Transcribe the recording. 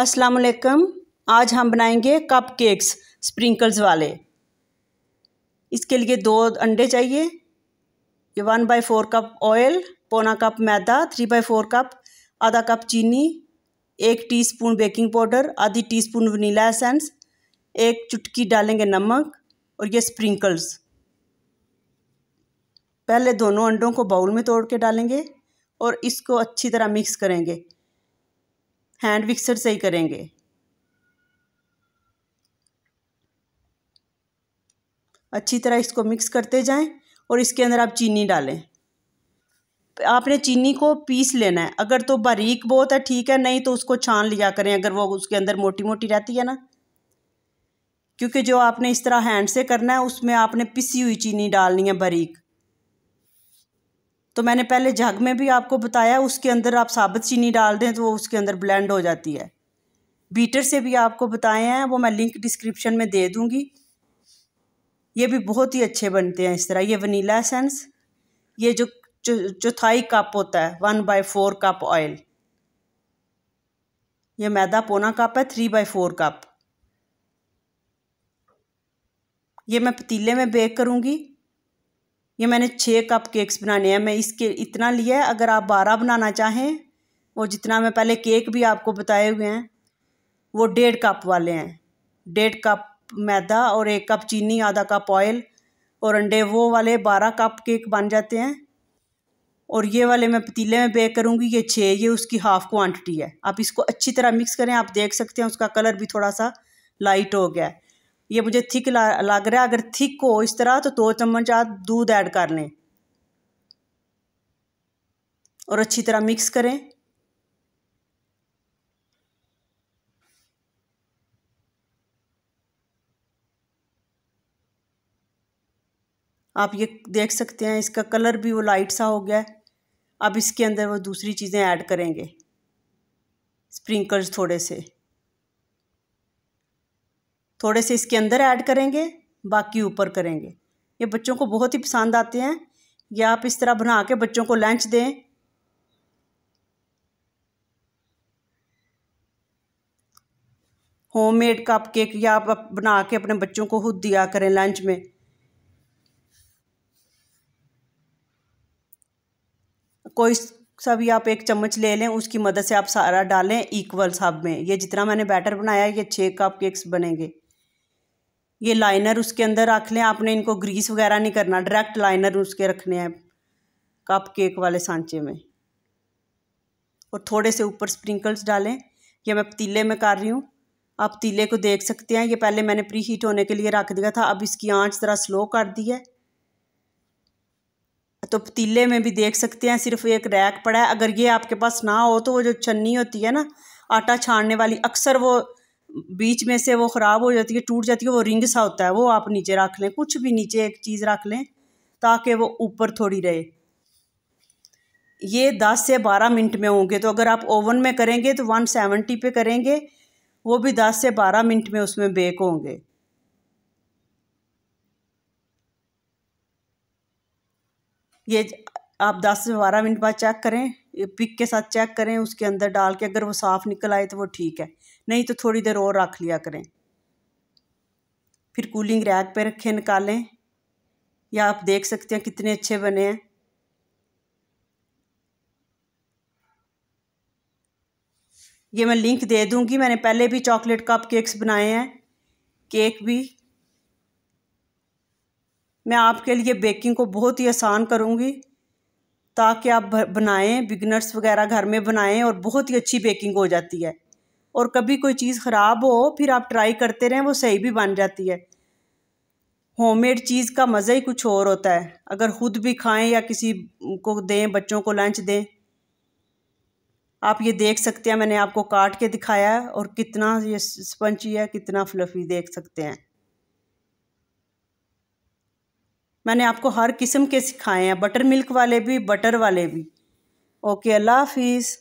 अस्सलाम वालेकुम आज हम बनाएंगे कप केक्स स्प्रिंकल्स वाले इसके लिए दो अंडे चाहिए ये one by four cup oil पौना कप मैदा थ्री बाई फोर कप आधा कप चीनी एक टीस्पून बेकिंग पाउडर आधी टीस्पून वनीला एसेंस एक चुटकी डालेंगे नमक और ये स्प्रिंकल्स पहले दोनों अंडों को बाउल में तोड़ के डालेंगे और इसको अच्छी तरह मिक्स करेंगे हैंड विक्सर से ही करेंगे अच्छी तरह इसको मिक्स करते जाएं और इसके अंदर आप चीनी डालें आपने चीनी को पीस लेना है अगर तो बारीक बहुत है ठीक है नहीं तो उसको छान लिया करें अगर वो उसके अंदर मोटी मोटी रहती है ना क्योंकि जो आपने इस तरह हैंड से करना है उसमें आपने पिसी हुई चीनी डालनी है बारीक तो मैंने पहले जग में भी आपको बताया उसके अंदर आप साबुत चीनी डाल दें तो वो उसके अंदर ब्लेंड हो जाती है बीटर से भी आपको बताए हैं वो मैं लिंक डिस्क्रिप्शन में दे दूँगी ये भी बहुत ही अच्छे बनते हैं इस तरह ये वनीला एसेंस ये जो चौथाई कप होता है one by four cup oil ये मैदा पोना कप है थ्री बाई फोर कप ये मैं पतीले में बेक करूँगी ये मैंने छः कप केक्स बनाने हैं मैं इसके इतना लिया है अगर आप बारह बनाना चाहें और जितना मैं पहले केक भी आपको बताए हुए हैं वो डेढ़ कप वाले हैं डेढ़ कप मैदा और एक कप चीनी आधा कप ऑयल और अंडे वो वाले बारह कप केक बन जाते हैं और ये वाले मैं पतीले में बेक करूँगी ये छः ये उसकी हाफ़ क्वान्टिटी है आप इसको अच्छी तरह मिक्स करें आप देख सकते हैं उसका कलर भी थोड़ा सा लाइट हो गया है ये मुझे थिक लग रहा है अगर थिक हो इस तरह तो दो चम्मच आप दूध ऐड कर लें और अच्छी तरह मिक्स करें आप ये देख सकते हैं इसका कलर भी वो लाइट सा हो गया है अब इसके अंदर वो दूसरी चीज़ें ऐड करेंगे स्प्रिंकल्स थोड़े से थोड़े से इसके अंदर ऐड करेंगे बाकी ऊपर करेंगे ये बच्चों को बहुत ही पसंद आते हैं ये आप इस तरह बना के बच्चों को लंच दें होममेड कप केक या आप बना के अपने बच्चों को खुद दिया करें लंच में कोई सा भी आप एक चम्मच ले लें उसकी मदद से आप सारा डालें इक्वल सब में ये जितना मैंने बैटर बनाया ये छः कप केक्स बनेंगे ये लाइनर उसके अंदर रख लें आपने इनको ग्रीस वगैरह नहीं करना डायरेक्ट लाइनर उसके रखने हैं कप केक वाले सांचे में और थोड़े से ऊपर स्प्रिंकल्स डालें ये मैं पतीले में कर रही हूँ आप पतीले को देख सकते हैं ये पहले मैंने प्री हीट होने के लिए रख दिया था अब इसकी आँच ज़रा स्लो कर दी है तो पतीले में भी देख सकते हैं सिर्फ एक रैक पड़ा है अगर ये आपके पास ना हो तो वो जो छन्नी होती है ना आटा छानने वाली अक्सर वो बीच में से वो ख़राब हो जाती है टूट जाती है वो रिंग सा होता है वो आप नीचे रख लें कुछ भी नीचे एक चीज़ रख लें ताकि वो ऊपर थोड़ी रहे ये दस से बारह मिनट में होंगे तो अगर आप ओवन में करेंगे तो वन सेवेंटी पे करेंगे वो भी दस से बारह मिनट में उसमें बेक होंगे ये आप दस से बारह मिनट बाद चेक करें पिक के साथ चेक करें उसके अंदर डाल के अगर वो साफ़ निकल आए तो वो ठीक है नहीं तो थोड़ी देर और रख लिया करें फिर कूलिंग रैक पे रखें निकालें या आप देख सकते हैं कितने अच्छे बने हैं ये मैं लिंक दे दूंगी मैंने पहले भी चॉकलेट कप केक्स बनाए हैं केक भी मैं आपके लिए बेकिंग को बहुत ही आसान करूंगी ताकि आप बनाएं बिगनर्स वगैरह घर में बनाएं और बहुत ही अच्छी बेकिंग हो जाती है और कभी कोई चीज़ ख़राब हो फिर आप ट्राई करते रहें वो सही भी बन जाती है होममेड चीज़ का मज़ा ही कुछ और होता है अगर ख़ुद भी खाएं या किसी को दें बच्चों को लंच दें आप ये देख सकते हैं मैंने आपको काट के दिखाया है और कितना ये स्पंची है कितना फ्लफ़ी देख सकते हैं मैंने आपको हर किस्म के सिखाए हैं बटर मिल्क वाले भी बटर वाले भी ओके अल्लाह हाफिज़